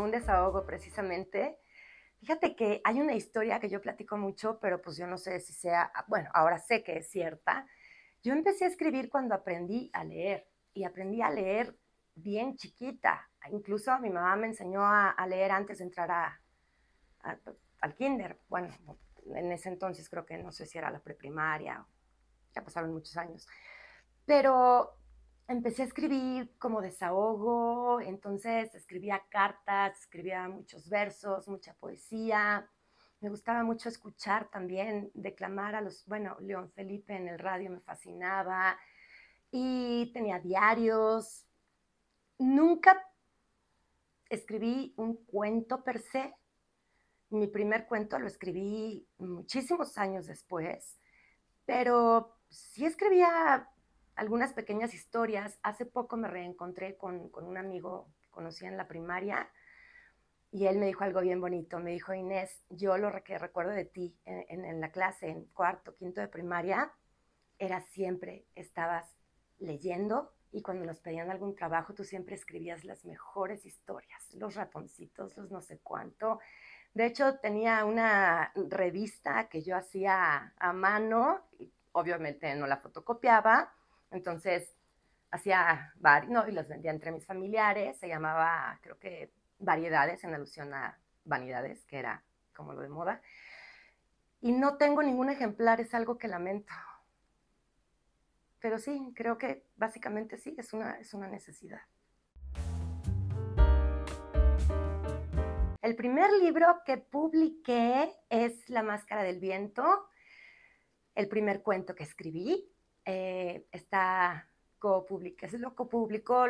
un desahogo precisamente. Fíjate que hay una historia que yo platico mucho, pero pues yo no sé si sea, ah, bueno, ahora sé que es cierta. Yo empecé a escribir cuando aprendí a leer y aprendí a leer bien chiquita. Incluso mi mamá me enseñó a, leer antes de entrar a, al kinder. Bueno, en ese entonces creo que no sé si era la preprimaria, ya pasaron muchos años. Pero empecé a escribir como desahogo, entonces escribía cartas, escribía muchos versos, mucha poesía. Me gustaba mucho escuchar también, declamar a los, bueno, León Felipe en el radio me fascinaba y tenía diarios. Nunca escribí un cuento per se. Mi primer cuento lo escribí muchísimos años después, pero sí escribía algunas pequeñas historias. Hace poco me reencontré con, con un amigo que conocía en la primaria y él me dijo algo bien bonito. Me dijo, Inés, yo lo que recuerdo de ti en, en, la clase, en cuarto, quinto de primaria, era siempre, estabas leyendo y cuando nos pedían algún trabajo, tú siempre escribías las mejores historias, los ratoncitos, los no sé cuánto. De hecho, tenía una revista que yo hacía a mano, y obviamente no la fotocopiaba, entonces, hacía varios, no, y los vendía entre mis familiares, se llamaba, creo que, variedades, en alusión a vanidades, que era como lo de moda. Y no tengo ningún ejemplar, es algo que lamento. Pero sí, creo que básicamente sí, es una, es una necesidad. El primer libro que publiqué es La Máscara del Viento, el primer cuento que escribí, eh, está copublicó, es lo que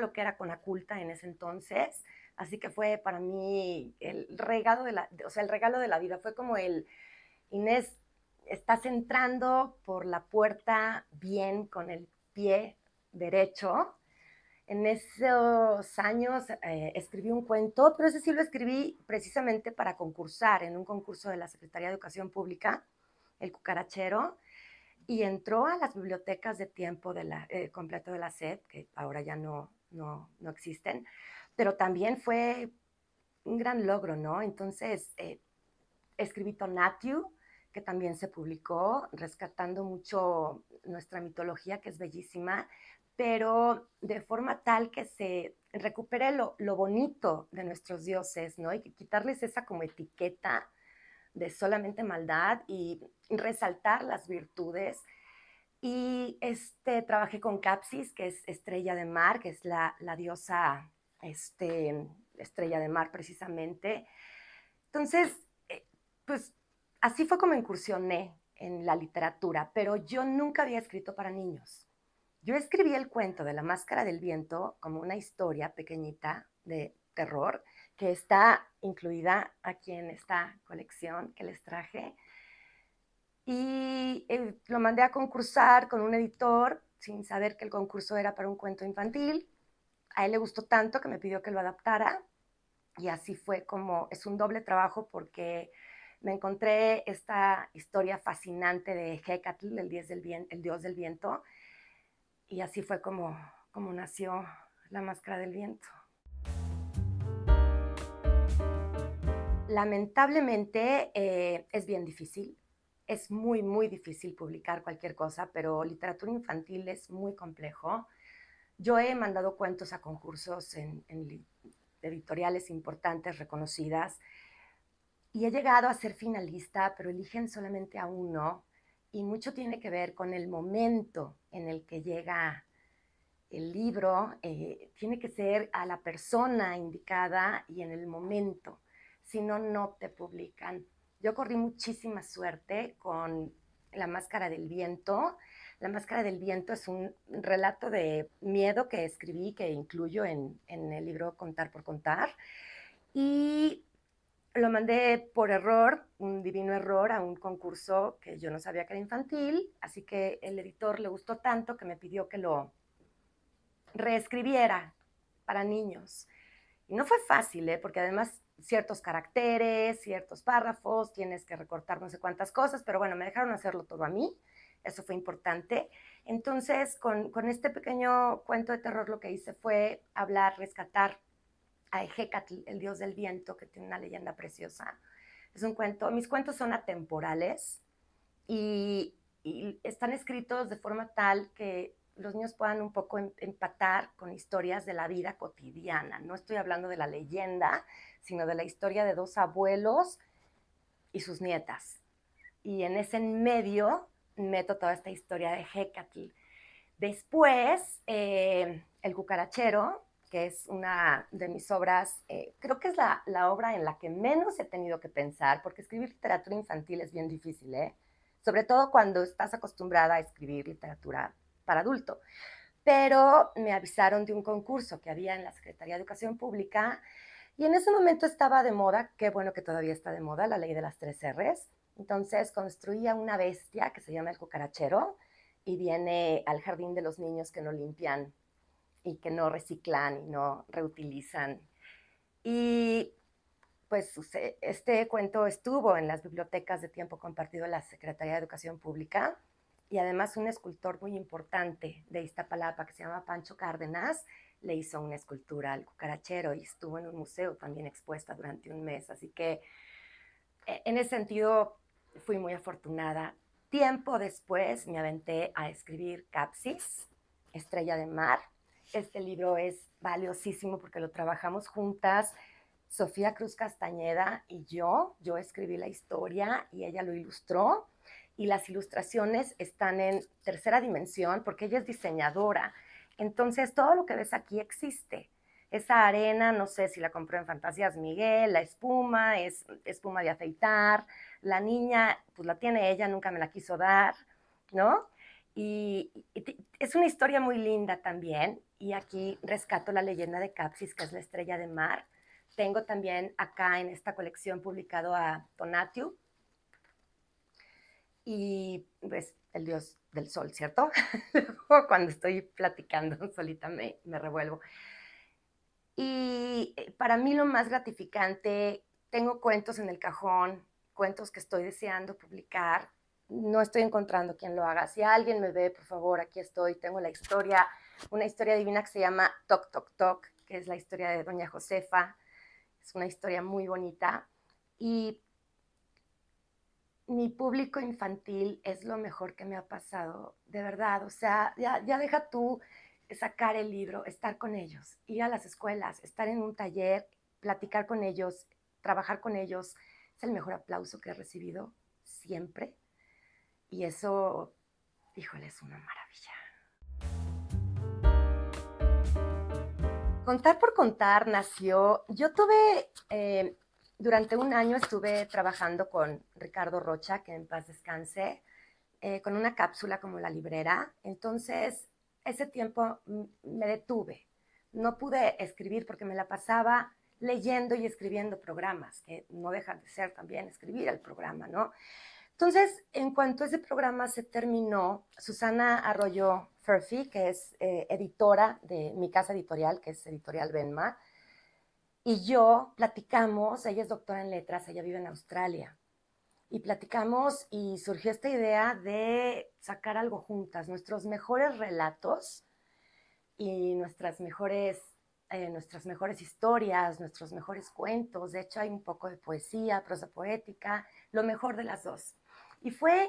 lo que era con aculta en ese entonces, así que fue para mí el regalo de la, o sea, el regalo de la vida, fue como el, Inés, estás entrando por la puerta bien con el pie derecho. En esos años eh, escribí un cuento, pero ese sí lo escribí precisamente para concursar en un concurso de la Secretaría de Educación Pública, El Cucarachero, y entró a las bibliotecas de tiempo de la, eh, completo de la SED, que ahora ya no, no, no, existen, pero también fue un gran logro, ¿no? Entonces, eh, escribí Tonatiu, que también se publicó, rescatando mucho nuestra mitología, que es bellísima, pero de forma tal que se recupere lo, lo bonito de nuestros dioses, ¿no? Y quitarles esa como etiqueta de solamente maldad y resaltar las virtudes. Y este, trabajé con Capsis, que es estrella de mar, que es la, diosa este, estrella de mar precisamente. Entonces, eh, pues así fue como incursioné en la literatura, pero yo nunca había escrito para niños. Yo escribí el cuento de la máscara del viento como una historia pequeñita de terror que está incluida aquí en esta colección que les traje. Y eh, lo mandé a concursar con un editor sin saber que el concurso era para un cuento infantil. A él le gustó tanto que me pidió que lo adaptara y así fue como es un doble trabajo porque me encontré esta historia fascinante de Hecatl, el, dios del, el dios del viento, y así fue como, como nació la máscara del viento. lamentablemente eh, es bien difícil. Es muy, muy difícil publicar cualquier cosa, pero literatura infantil es muy complejo. Yo he mandado cuentos a concursos en, editoriales importantes, reconocidas, y he llegado a ser finalista, pero eligen solamente a uno, y mucho tiene que ver con el momento en el que llega el libro, eh, tiene que ser a la persona indicada y en el momento si no, no te publican. Yo corrí muchísima suerte con La Máscara del Viento. La Máscara del Viento es un relato de miedo que escribí, que incluyo en, el libro Contar por Contar. Y lo mandé por error, un divino error, a un concurso que yo no sabía que era infantil, así que el editor le gustó tanto que me pidió que lo reescribiera para niños. Y no fue fácil, ¿eh? porque además ciertos caracteres, ciertos párrafos, tienes que recortar no sé cuántas cosas, pero bueno, me dejaron hacerlo todo a mí, eso fue importante. Entonces, con, este pequeño cuento de terror lo que hice fue hablar, rescatar a Ejecatl, el dios del viento, que tiene una leyenda preciosa. Es un cuento, mis cuentos son atemporales y, y están escritos de forma tal que los niños puedan un poco em, empatar con historias de la vida cotidiana. No estoy hablando de la leyenda, sino de la historia de dos abuelos y sus nietas. Y en ese medio meto toda esta historia de Hecatl. Después, eh, El cucarachero, que es una de mis obras, eh, creo que es la, obra en la que menos he tenido que pensar, porque escribir literatura infantil es bien difícil, ¿eh? sobre todo cuando estás acostumbrada a escribir literatura para adulto. Pero me avisaron de un concurso que había en la Secretaría de Educación Pública y en ese momento estaba de moda, qué bueno que todavía está de moda, la ley de las tres Rs. Entonces construía una bestia que se llama el cucarachero y viene al jardín de los niños que no limpian y que no reciclan y no reutilizan. Y pues este cuento estuvo en las bibliotecas de tiempo compartido de la Secretaría de Educación Pública y además un escultor muy importante de Iztapalapa que se llama Pancho Cárdenas le hizo una escultura al cucarachero y estuvo en un museo también expuesta durante un mes. Así que e, en ese sentido fui muy afortunada. Tiempo después me aventé a escribir Capsis, Estrella de Mar. Este libro es valiosísimo porque lo trabajamos juntas. Sofía Cruz Castañeda y yo, yo escribí la historia y ella lo ilustró y las ilustraciones están en tercera dimensión porque ella es diseñadora. Entonces, todo lo que ves aquí existe. Esa arena, no sé si la compró en Fantasías Miguel, la espuma, es espuma de afeitar. La niña, pues la tiene ella, nunca me la quiso dar, ¿no? Y, es una historia muy linda también. Y aquí rescato la leyenda de Capsis, que es la estrella de mar. Tengo también acá en esta colección publicado a Tonatiuh, y pues el dios del sol, ¿cierto? Cuando estoy platicando solita me, me revuelvo. Y eh, para mí lo más gratificante, tengo cuentos en el cajón, cuentos que estoy deseando publicar, no estoy encontrando quien lo haga. Si alguien me ve, por favor, aquí estoy, tengo la historia, una historia divina que se llama Toc Toc Toc, que es la historia de Doña Josefa, es una historia muy bonita. Y mi público infantil es lo mejor que me ha pasado, de verdad. O sea, ya, deja tú sacar el libro, estar con ellos, ir a las escuelas, estar en un taller, platicar con ellos, trabajar con ellos. Es el mejor aplauso que he recibido siempre. Y eso, híjole, es una maravilla. Contar por contar nació. Yo tuve eh, durante un año estuve trabajando con Ricardo Rocha, que en paz descanse, eh, con una cápsula como la librera. Entonces, ese tiempo me detuve. No pude escribir porque me la pasaba leyendo y escribiendo programas, que no deja de ser también escribir el programa, ¿no? Entonces, en cuanto ese programa se terminó, Susana Arroyo Furphy, que es eh, editora de mi casa editorial, que es Editorial Benma, y yo platicamos, ella es doctora en letras, ella vive en Australia, y platicamos y surgió esta idea de sacar algo juntas, nuestros mejores relatos y nuestras mejores, eh, nuestras mejores historias, nuestros mejores cuentos, de hecho hay un poco de poesía, prosa poética, lo mejor de las dos. Y fue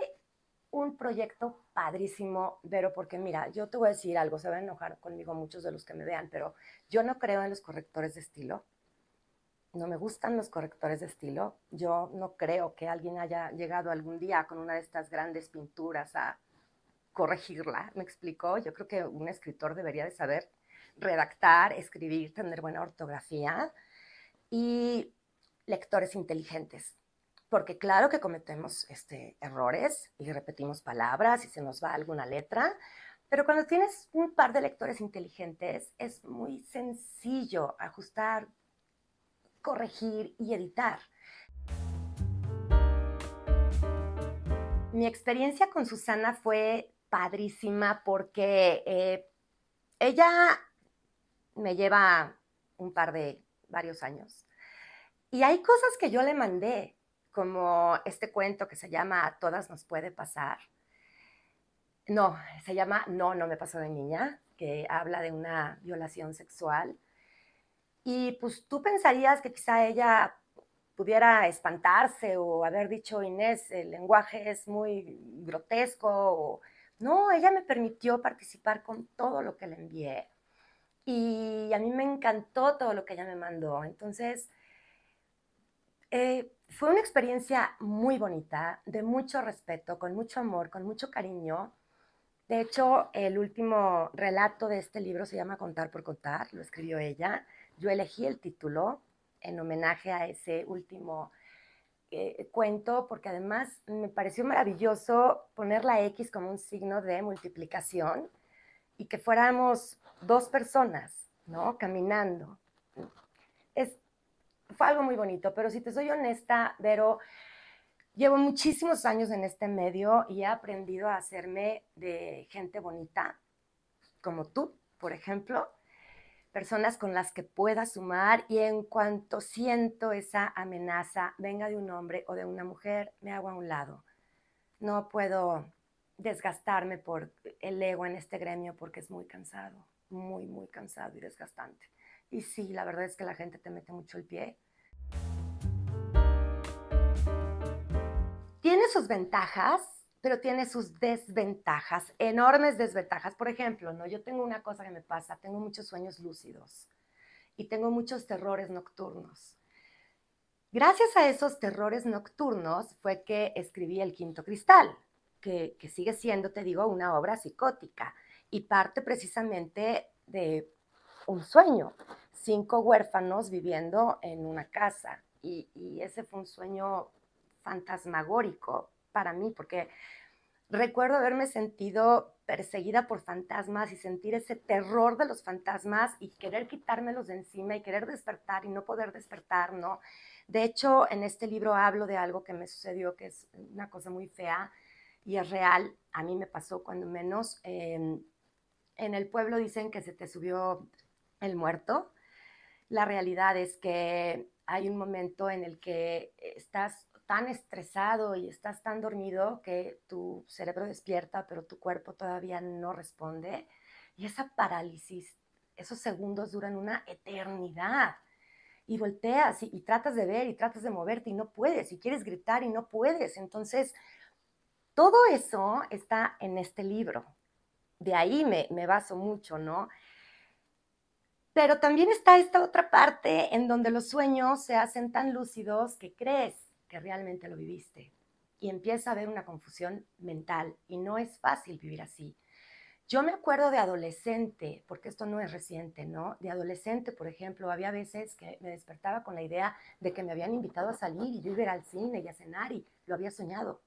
un proyecto padrísimo, Vero, porque mira, yo te voy a decir algo, se van a enojar conmigo muchos de los que me vean, pero yo no creo en los correctores de estilo no me gustan los correctores de estilo. Yo no creo que alguien haya llegado algún día con una de estas grandes pinturas a corregirla, me explico Yo creo que un escritor debería de saber redactar, escribir, tener buena ortografía y lectores inteligentes. Porque claro que cometemos este, errores y repetimos palabras y se nos va alguna letra, pero cuando tienes un par de lectores inteligentes es muy sencillo ajustar corregir y editar. Mi experiencia con Susana fue padrísima porque eh, ella me lleva un par de varios años y hay cosas que yo le mandé, como este cuento que se llama todas nos puede pasar. No, se llama No, no me pasó de niña, que habla de una violación sexual. Y pues tú pensarías que quizá ella pudiera espantarse o haber dicho, Inés, el lenguaje es muy grotesco. No, ella me permitió participar con todo lo que le envié. Y a mí me encantó todo lo que ella me mandó. Entonces, eh, fue una experiencia muy bonita, de mucho respeto, con mucho amor, con mucho cariño. De hecho, el último relato de este libro se llama Contar por Contar, lo escribió ella. Yo elegí el título en homenaje a ese último eh, cuento porque además me pareció maravilloso poner la X como un signo de multiplicación y que fuéramos dos personas, ¿no? Caminando. Es, fue algo muy bonito, pero si te soy honesta, Vero, llevo muchísimos años en este medio y he aprendido a hacerme de gente bonita, como tú, por ejemplo, personas con las que pueda sumar y en cuanto siento esa amenaza, venga de un hombre o de una mujer, me hago a un lado. No puedo desgastarme por el ego en este gremio porque es muy cansado, muy, muy cansado y desgastante. Y sí, la verdad es que la gente te mete mucho el pie. Tiene sus ventajas, pero tiene sus desventajas, enormes desventajas. Por ejemplo, ¿no? yo tengo una cosa que me pasa, tengo muchos sueños lúcidos y tengo muchos terrores nocturnos. Gracias a esos terrores nocturnos fue que escribí El Quinto Cristal, que, sigue siendo, te digo, una obra psicótica y parte precisamente de un sueño, cinco huérfanos viviendo en una casa. Y, y ese fue un sueño fantasmagórico para mí, porque recuerdo haberme sentido perseguida por fantasmas y sentir ese terror de los fantasmas y querer quitármelos de encima y querer despertar y no poder despertar, ¿no? De hecho, en este libro hablo de algo que me sucedió, que es una cosa muy fea y es real, a mí me pasó cuando menos. Em, en el pueblo dicen que se te subió el muerto. La realidad es que hay un momento en el que estás estresado y estás tan dormido que tu cerebro despierta, pero tu cuerpo todavía no responde. Y esa parálisis, esos segundos duran una eternidad. Y volteas y, tratas de ver y tratas de moverte y no puedes, y quieres gritar y no puedes. Entonces, todo eso está en este libro. De ahí me, me baso mucho, ¿no? Pero también está esta otra parte en donde los sueños se hacen tan lúcidos que crees realmente lo viviste. Y empieza a haber una confusión mental y no es fácil vivir así. Yo me acuerdo de adolescente, porque esto no es reciente, ¿no? De adolescente, por ejemplo, había veces que me despertaba con la idea de que me habían invitado a salir y yo iba al cine y a cenar y lo había soñado.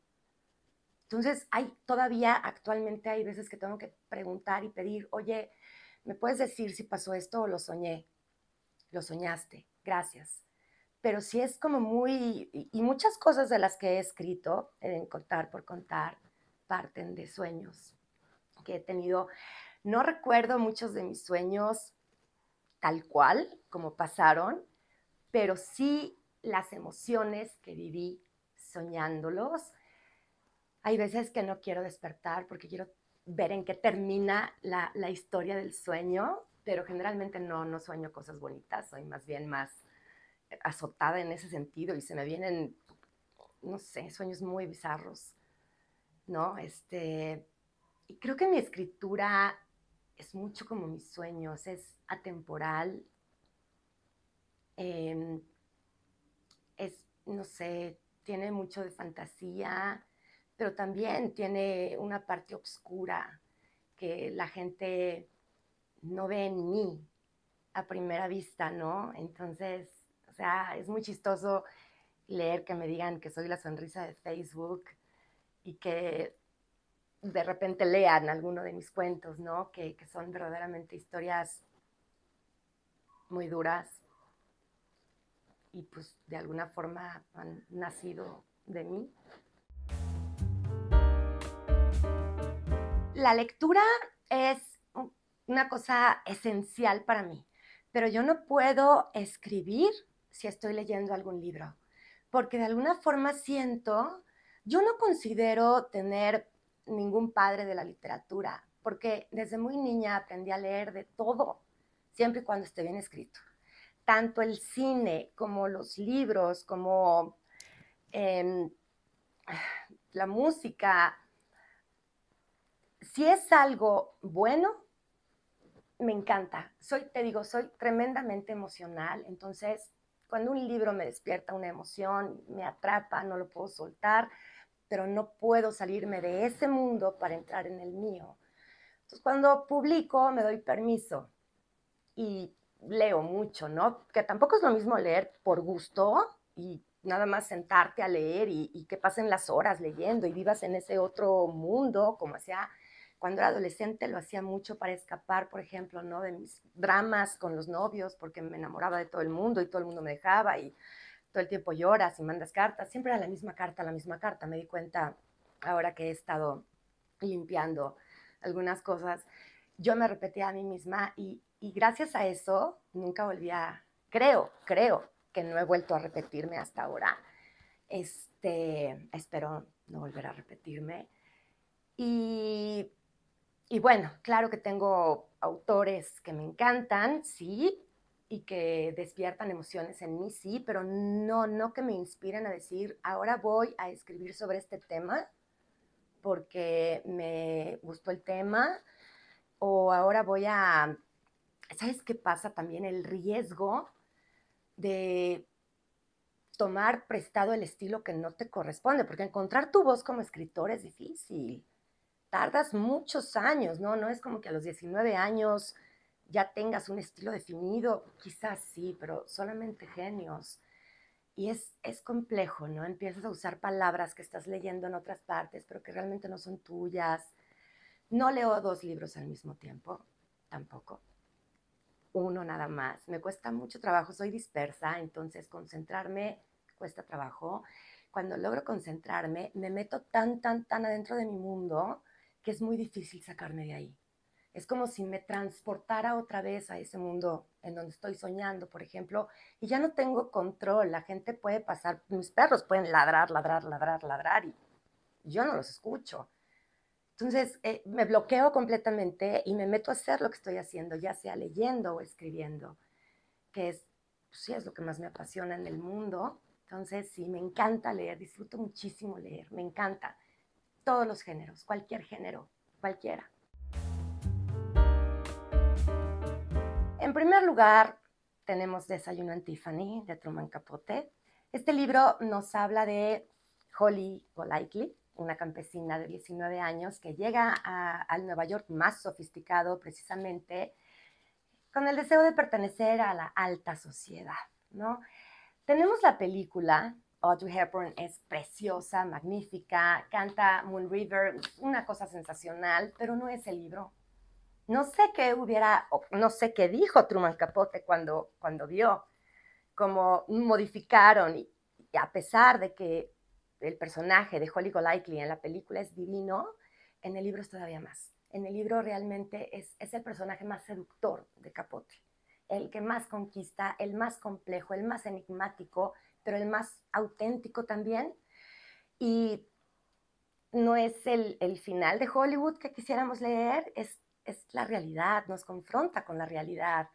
Entonces, hay todavía actualmente hay veces que tengo que preguntar y pedir, "Oye, ¿me puedes decir si pasó esto o lo soñé?" Lo soñaste. Gracias pero sí es como muy, y muchas cosas de las que he escrito en Contar por Contar parten de sueños que he tenido. No recuerdo muchos de mis sueños tal cual, como pasaron, pero sí las emociones que viví soñándolos. Hay veces que no quiero despertar porque quiero ver en qué termina la, la historia del sueño, pero generalmente no, no sueño cosas bonitas, soy más bien más azotada en ese sentido y se me vienen, no sé, sueños muy bizarros, ¿no? Este, y creo que mi escritura es mucho como mis sueños, es atemporal, em, es, no sé, tiene mucho de fantasía, pero también tiene una parte oscura que la gente no ve en mí a primera vista, ¿no? Entonces, o sea, es muy chistoso leer que me digan que soy la sonrisa de Facebook y que de repente lean alguno de mis cuentos, ¿no? que son verdaderamente historias muy duras y pues de alguna forma han nacido de mí. La lectura es una cosa esencial para mí, pero yo no puedo escribir si estoy leyendo algún libro, porque de alguna forma siento, yo no considero tener ningún padre de la literatura, porque desde muy niña aprendí a leer de todo, siempre y cuando esté bien escrito. Tanto el cine como los libros, como em, la música, si es algo bueno, me encanta. Soy, te digo, soy tremendamente emocional, entonces cuando un libro me despierta una emoción, me atrapa, no lo puedo soltar, pero no puedo salirme de ese mundo para entrar en el mío. Entonces, cuando publico, me doy permiso y leo mucho, ¿no? Que tampoco es lo mismo leer por gusto y nada más sentarte a leer y, que pasen las horas leyendo y vivas en ese otro mundo, como hacía cuando era adolescente lo hacía mucho para escapar, por ejemplo, ¿no? de mis dramas con los novios, porque me enamoraba de todo el mundo y todo el mundo me dejaba y todo el tiempo lloras y mandas cartas. Siempre era la misma carta, la misma carta. Me di cuenta ahora que he estado limpiando algunas cosas. Yo me repetía a mí misma y, gracias a eso nunca volví a, creo, creo que no he vuelto a repetirme hasta ahora. Este, espero no volver a repetirme. Y y bueno, claro que tengo autores que me encantan, sí, y que despiertan emociones en mí, sí, pero no, no que me inspiren a decir, ahora voy a escribir sobre este tema porque me gustó el tema, o ahora voy a, ¿sabes qué pasa también? El riesgo de tomar prestado el estilo que no te corresponde, porque encontrar tu voz como escritor es difícil tardas muchos años, ¿no? No es como que a los 19 años ya tengas un estilo definido, quizás sí, pero solamente genios. Y es, es complejo, ¿no? Empiezas a usar palabras que estás leyendo en otras partes, pero que realmente no son tuyas. No leo dos libros al mismo tiempo, tampoco. Uno nada más. Me cuesta mucho trabajo, soy dispersa, entonces concentrarme cuesta trabajo. Cuando logro concentrarme, me meto tan, tan, tan adentro de mi mundo que es muy difícil sacarme de ahí. Es como si me transportara otra vez a ese mundo en donde estoy soñando, por ejemplo, y ya no tengo control. La gente puede pasar, mis perros pueden ladrar, ladrar, ladrar, ladrar, y yo no los escucho. Entonces eh, me bloqueo completamente y me meto a hacer lo que estoy haciendo, ya sea leyendo o escribiendo, que es, pues es lo que más me apasiona en el mundo. Entonces sí, me encanta leer, disfruto muchísimo leer, me encanta todos los géneros, cualquier género, cualquiera. En primer lugar, tenemos Desayuno en de Truman Capote. Este libro nos habla de Holly Golightly, una campesina de 19 años que llega al Nueva York más sofisticado precisamente con el deseo de pertenecer a la alta sociedad, ¿no? Tenemos la película Audrey Hepburn es preciosa, magnífica, canta Moon River, una cosa sensacional, pero no es el libro. No sé qué hubiera, no sé qué dijo Truman Capote cuando, cuando vio cómo modificaron, y, a pesar de que el personaje de Holly Golightly en la película es divino, en el libro es todavía más. En el libro realmente es, es el personaje más seductor de Capote, el que más conquista, el más complejo, el más enigmático, pero el más auténtico también. Y no es el, final de Hollywood que quisiéramos leer, es, es, la realidad, nos confronta con la realidad.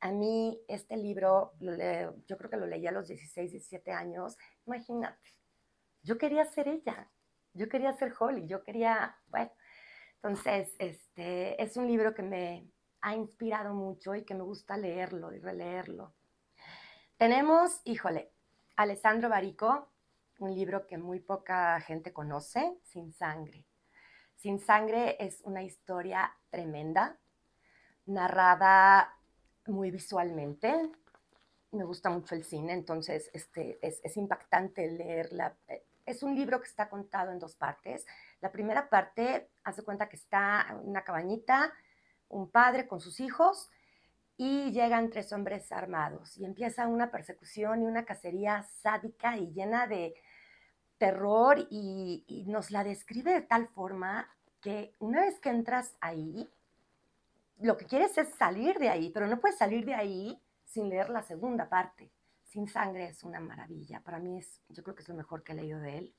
A mí este libro, yo creo que lo leí a los 16, 17 años, imagínate, yo quería ser ella, yo quería ser Holly, yo quería, bueno, entonces este, es un libro que me ha inspirado mucho y que me gusta leerlo y releerlo. Tenemos, híjole, Alessandro Barico, un libro que muy poca gente conoce, Sin Sangre. Sin Sangre es una historia tremenda, narrada muy visualmente. Me gusta mucho el cine, entonces este, es, es impactante leerla. Es un libro que está contado en dos partes. La primera parte hace cuenta que está en una cabañita, un padre con sus hijos, y llegan tres hombres armados y empieza una persecución y una cacería sádica y llena de terror y, nos la describe de tal forma que una vez que entras ahí, lo que quieres es salir de ahí, pero no puedes salir de ahí sin leer la segunda parte. Sin sangre es una maravilla. Para mí es, yo creo que es lo mejor que he leído de él.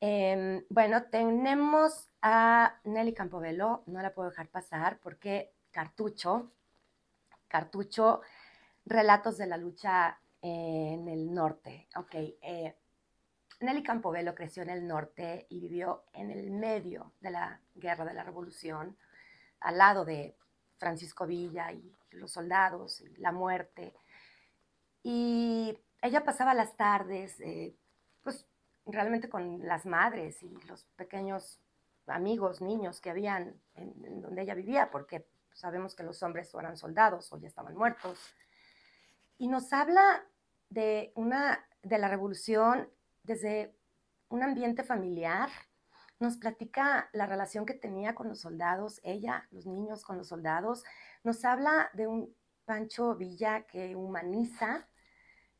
Em, bueno, tenemos a Nelly Campobello, no la puedo dejar pasar porque Cartucho Cartucho, Relatos de la lucha eh, en el norte. Ok, eh, Nelly Campobello creció en el norte y vivió en el medio de la guerra de la revolución, al lado de Francisco Villa y los soldados, y la muerte. Y ella pasaba las tardes, eh, pues realmente con las madres y los pequeños amigos, niños que habían en, en donde ella vivía, porque Sabemos que los hombres o eran soldados o ya estaban muertos. Y nos habla de, una, de la revolución desde un ambiente familiar. Nos platica la relación que tenía con los soldados, ella, los niños con los soldados. Nos habla de un Pancho Villa que humaniza.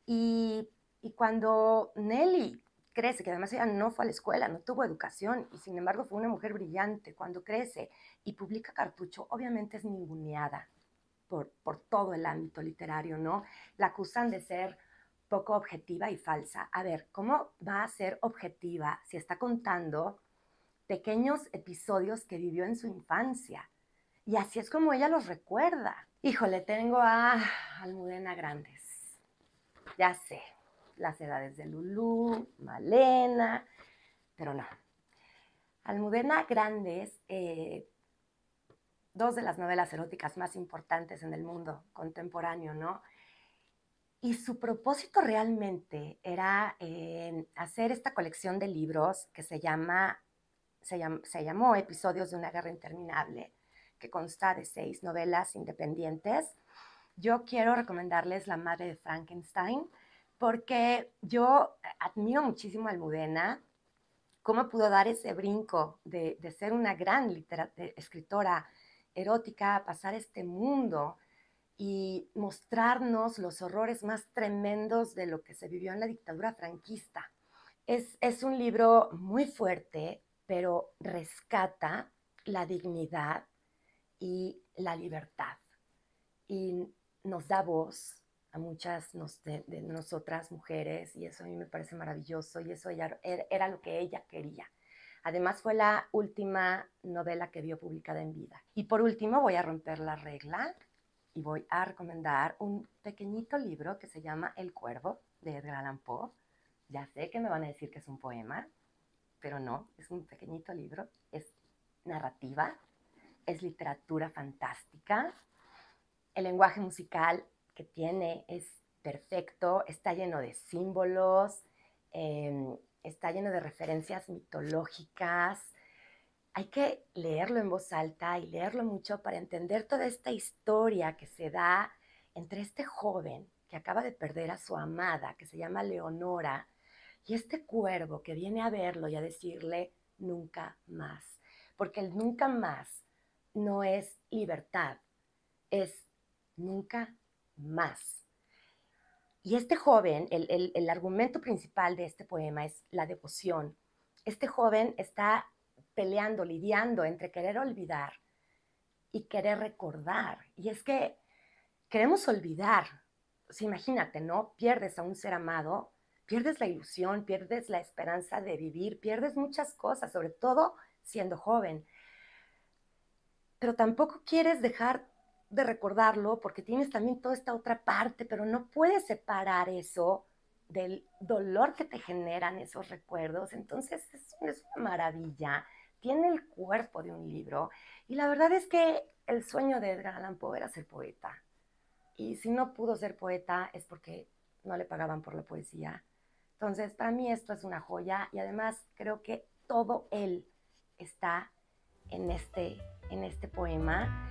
Y, y cuando Nelly crece, que además ella no fue a la escuela, no tuvo educación, y sin embargo fue una mujer brillante, cuando crece y publica Cartucho, obviamente es ninguneada por, por todo el ámbito literario, ¿no? La acusan de ser poco objetiva y falsa. A ver, ¿cómo va a ser objetiva si está contando pequeños episodios que vivió en su infancia? Y así es como ella los recuerda. Híjole, tengo a Almudena Grandes. Ya sé, las edades de Lulú, Malena, pero no. Almudena Grandes eh, dos de las novelas eróticas más importantes en el mundo contemporáneo, ¿no? Y su propósito realmente era eh, hacer esta colección de libros que se, llama, se, llamó Episodios de una guerra interminable, que consta de seis novelas independientes. Yo quiero recomendarles La madre de Frankenstein, porque yo admiro muchísimo a Almudena, cómo pudo dar ese brinco de, ser una gran escritora erótica a pasar este mundo y mostrarnos los horrores más tremendos de lo que se vivió en la dictadura franquista. Es, un libro muy fuerte, pero rescata la dignidad y la libertad. Y nos da voz a muchas de, nosotras mujeres y eso a mí me parece maravilloso y eso ella, er, era lo que ella quería. Además fue la última novela que vio publicada en vida. Y por último voy a romper la regla y voy a recomendar un pequeñito libro que se llama El Cuervo de Edgar Allan Poe. Ya sé que me van a decir que es un poema, pero no, es un pequeñito libro, es narrativa, es literatura fantástica, el lenguaje musical que tiene es perfecto, está lleno de símbolos, eh, está lleno de referencias mitológicas. Hay que leerlo en voz alta y leerlo mucho para entender toda esta historia que se da entre este joven que acaba de perder a su amada, que se llama Leonora, y este cuervo que viene a verlo y a decirle nunca más. Porque el nunca más no es libertad, es nunca más. Y este joven, el, argumento principal de este poema es la devoción. Este joven está peleando, lidiando entre querer olvidar y querer recordar. Y es que queremos olvidar. imagínate, ¿no? Pierdes a un ser amado, pierdes la ilusión, pierdes la esperanza de vivir, pierdes muchas cosas, sobre todo siendo joven. Pero tampoco quieres dejar de recordarlo porque tienes también toda esta otra parte, pero no puedes separar eso del dolor que te generan esos recuerdos. Entonces es, una maravilla. Tiene el cuerpo de un libro. Y la verdad es que el sueño de Edgar Allan Poe era ser poeta. Y si no pudo ser poeta es porque no le pagaban por la poesía. Entonces, para mí esto es una joya y además creo que todo él está en este, en este poema.